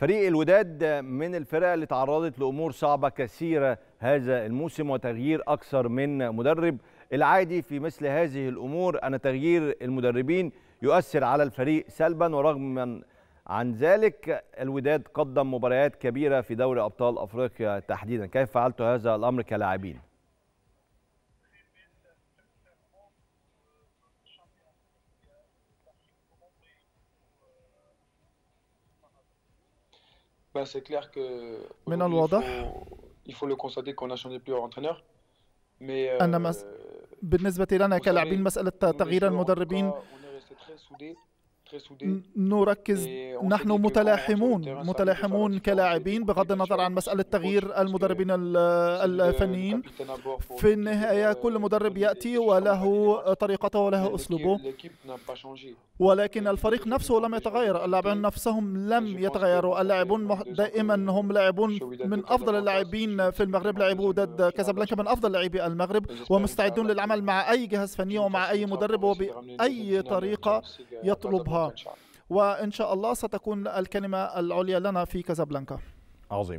فريق الوداد من الفرق اللي تعرضت لامور صعبه كثيره هذا الموسم وتغيير اكثر من مدرب العادي في مثل هذه الامور ان تغيير المدربين يؤثر على الفريق سلبا ورغم عن ذلك الوداد قدم مباريات كبيره في دوري ابطال افريقيا تحديدا كيف فعلت هذا الامر كلاعبين ben, c'est clair que. Maintenant, il faut, il faut le constater qu'on a changé plusieurs entraîneurs. Mais. Euh, أنا بالنسبة لنا كلاعبين مسألة تغيير المدربين نركز نحن متلاحمون متلاحمون كلاعبين بغض النظر عن مسألة تغيير المدربين الفنيين في النهاية euh, كل مدرب يأتي وله طريقته وله أسلوبه ولكن الفريق نفسه لم يتغير اللاعبون نفسهم لم يتغيروا اللاعبون دائما هم لاعبون من أفضل اللاعبين في المغرب لعبوا ضد كازابلانكا من أفضل لاعبي المغرب ومستعدون للعمل مع أي جهاز فني ومع أي مدرب وبأي طريقة يطلبها وإن شاء الله ستكون الكلمة العليا لنا في كازابلانكا عظيم